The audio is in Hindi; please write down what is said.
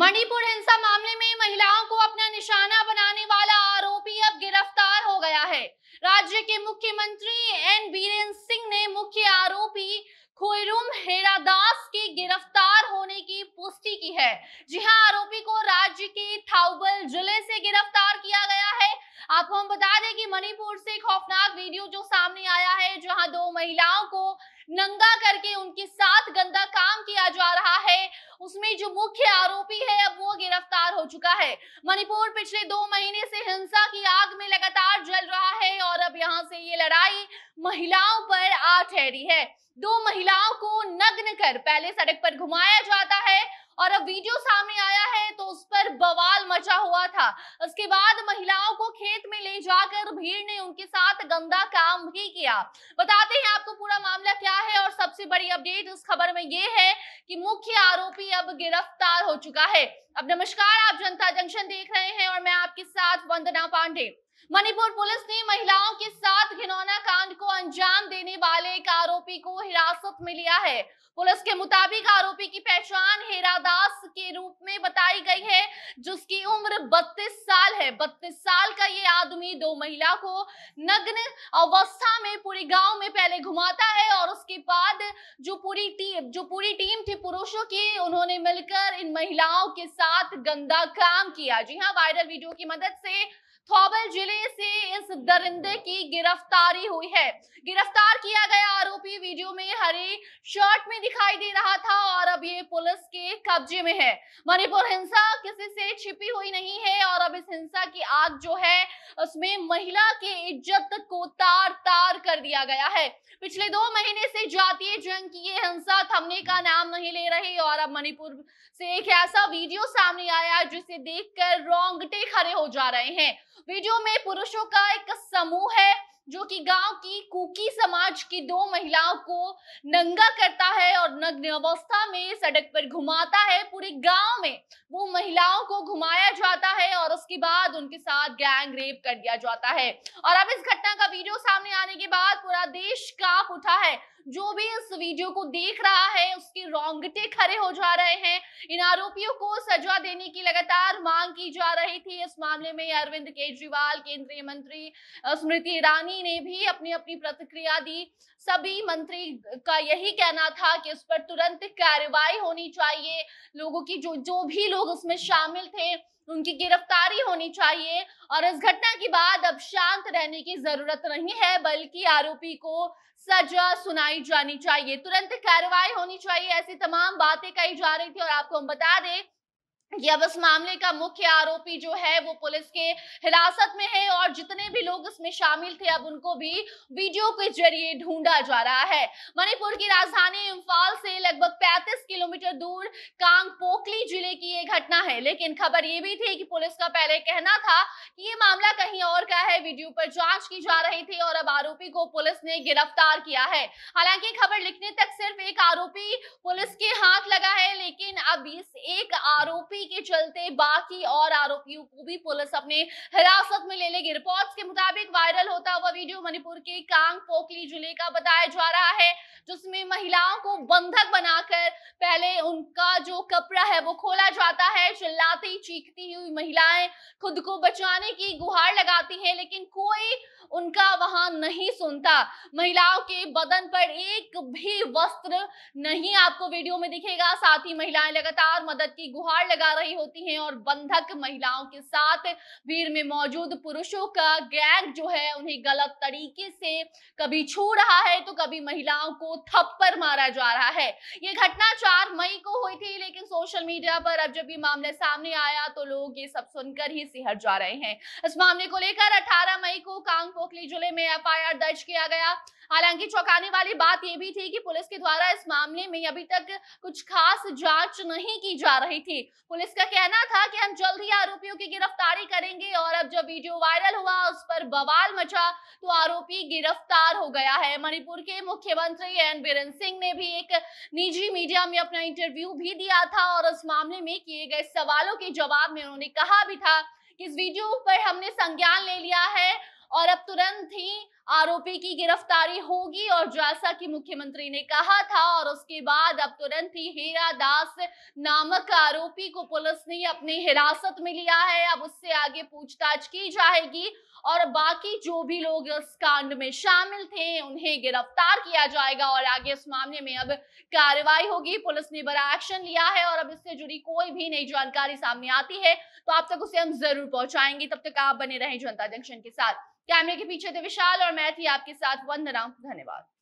मणिपुर हिंसा मामले में महिलाओं को अपना निशाना बनाने वाला आरोपी अब गिरफ्तार हो गया है राज्य के मुख्यमंत्री एन बीरेन सिंह ने मुख्य आरोपी खोयरुम हेरादास के गिरफ्तार होने की पुष्टि की है जी हां आरोपी को राज्य के थाउबल आपको हम बता दें कि मणिपुर से खौफनाक वीडियो जो सामने आया है जहां दो महिलाओं को नंगा करके उनके साथ गंदा काम किया जा रहा है उसमें जो मुख्य आरोपी है अब वो गिरफ्तार हो चुका है मणिपुर पिछले दो महीने से हिंसा की आग में लगातार जल रहा है और अब यहाँ से ये लड़ाई महिलाओं पर आ ठहरी है दो महिलाओं को नग्न कर पहले सड़क पर घुमाया जाता है और अब वीडियो सामने आया है तो उस पर बवाल मचा हुआ था उसके बाद महिलाओं को खेत में ले जाकर भीड़ ने उनके साथ गंदा काम भी किया बताते हैं आपको पूरा मामला क्या है और सबसे बड़ी अपडेट इस खबर में ये है कि मुख्य आरोपी अब गिरफ्तार हो चुका है अब नमस्कार आप जनता जंक्शन देख रहे हैं और मैं आपके साथ वंदना पांडे मणिपुर पुलिस ने महिलाओं के साथ घिनौना कांड को अंजाम देने वाले एक आरोपी को हिरासत में लिया है पुलिस के मुताबिक आरोपी की पहचान हेरादास के रूप में बताई गई है जिसकी उम्र 32 साल है 32 साल का ये आदमी दो महिला को नग्न अवस्था में पूरे गांव में पहले घुमाता है और उसके बाद जो पूरी टीम जो पूरी टीम थी पुरुषों की उन्होंने मिलकर इन महिलाओं के साथ गंदा काम किया जी हाँ वायरल वीडियो की मदद से थौबल जिले से इस दरिंदे की गिरफ्तारी हुई है गिरफ्तार किया गया आरोपी वीडियो में हरे शर्ट में दिखाई दे रहा था और अब ये पुलिस के कब्जे में है मणिपुर हिंसा किसी से छिपी हुई नहीं है और अब इस हिंसा की आग जो है उसमें महिला की इज्जत को तार तार कर दिया गया है पिछले दो महीने से जातीय जंग की ये हिंसा थमने का नाम नहीं ले रही और अब मणिपुर से एक ऐसा वीडियो सामने आया जिसे देखकर रोंगटे खड़े हो जा रहे हैं वीडियो में पुरुषों का एक समूह है जो कि गांव की कुकी समाज की दो महिलाओं को नंगा करता है और नग्न अवस्था में सड़क पर घुमाता है पूरे गांव में वो महिलाओं को घुमाया जाता है और उसके बाद उनके साथ गैंग रेप कर दिया जाता है और अब इस घटना का वीडियो सामने आने के बाद पूरा देश कांप उठा है जो भी इस वीडियो को देख रहा है उसके रोंगटे खड़े हो जा रहे हैं इन आरोपियों को सजा देने की लगातार मांग की जा मामले में अरविंद केजरीवाल केंद्रीय मंत्री स्मृति ईरानी ने भी अपनी अपनी प्रतिक्रिया दी सभी मंत्री का यही कहना था कि इस पर तुरंत कार्रवाई होनी चाहिए लोगों की जो जो भी लोग उसमें शामिल थे उनकी गिरफ्तारी होनी चाहिए और इस घटना के बाद अब शांत रहने की जरूरत नहीं है बल्कि आरोपी को सजा सुनाई जानी चाहिए तुरंत कार्रवाई होनी चाहिए ऐसी तमाम बातें कही जा रही थी और आपको हम बता दें कि अब इस मामले का मुख्य आरोपी जो है वो पुलिस के हिरासत में है और जितने भी लोग इसमें शामिल थे अब उनको भी वीडियो के जरिए ढूंढा जा रहा है मणिपुर की राजधानी इम्फाल से लगभग 35 किलोमीटर दूर कांग पोकली जिले की ये घटना है लेकिन खबर ये भी थी कि पुलिस का पहले कहना था कि ये मामला कहीं और का है वीडियो पर जांच की जा रही थी और अब आरोपी को पुलिस ने गिरफ्तार किया है हालांकि खबर लिखने तक सिर्फ एक आरोपी पुलिस के हाथ लगा है लेकिन अब इस एक आरोपी इसी के चलते बाकी और आरोपियों को भी पुलिस अपने हिरासत में ले लेगी रिपोर्ट के मुताबिक वायरल होता हुआ वीडियो मणिपुर के कांग पोकली जिले का बताया जा रहा है जिसमें महिलाओं को बंधक बनाकर पहले उनका जो कपड़ा है वो खोला जाता है चिल्लाती चीखती हुई महिलाएं खुद को बचाने की गुहार लगाती हैं लेकिन कोई उनका वहां नहीं सुनता महिलाओं के बदन पर एक भी वस्त्र नहीं आपको वीडियो में दिखेगा साथ ही महिलाएं लगातार मदद की गुहार लगा रही होती हैं और बंधक महिलाओं के साथ भीड़ में मौजूद पुरुषों का गैंग जो है उन्हें गलत तरीके से कभी छू रहा है तो कभी महिलाओं को थप्पड़ मारा जा रहा है ये घटना चार मई को सोशल मीडिया पर अब जब ये मामला सामने आया तो लोग ये सब सुनकर ही सिहर जा रहे हैं इस मामले को लेकर 18 मई को कांग पोखली जिले में एफआईआर दर्ज किया गया हालांकि चौंकाने वाली बात यह भी थी कि पुलिस के द्वारा इस मामले में अभी तक कुछ खास जांच नहीं की जा रही थी पुलिस का कहना था कि हम जल्द ही आरोपियों की गिरफ्तारी करेंगे और अब जब वीडियो वायरल हुआ उस पर बवाल मचा तो आरोपी गिरफ्तार हो गया है मणिपुर के मुख्यमंत्री एन बीरन सिंह ने भी एक निजी मीडिया में अपना इंटरव्यू भी दिया था और उस मामले में किए गए सवालों के जवाब में उन्होंने कहा भी था कि इस वीडियो पर हमने संज्ञान ले लिया है और अब तुरंत ही आरोपी की गिरफ्तारी होगी और जैसा कि मुख्यमंत्री ने कहा था और उसके बाद अब तुरंत ही हीरा दास नामक आरोपी को पुलिस ने अपने हिरासत में लिया है अब उससे आगे पूछताछ की जाएगी और बाकी जो भी लोग इस कांड में शामिल थे उन्हें गिरफ्तार किया जाएगा और आगे इस मामले में अब कार्रवाई होगी पुलिस ने बड़ा एक्शन लिया है और अब इससे जुड़ी कोई भी नई जानकारी सामने आती है तो आप तक उसे हम जरूर पहुंचाएंगे तब तक आप बने रहें जनता जंक्शन के साथ कैमरे के पीछे थे विशाल और मैं थी आपके साथ वंदना धन्यवाद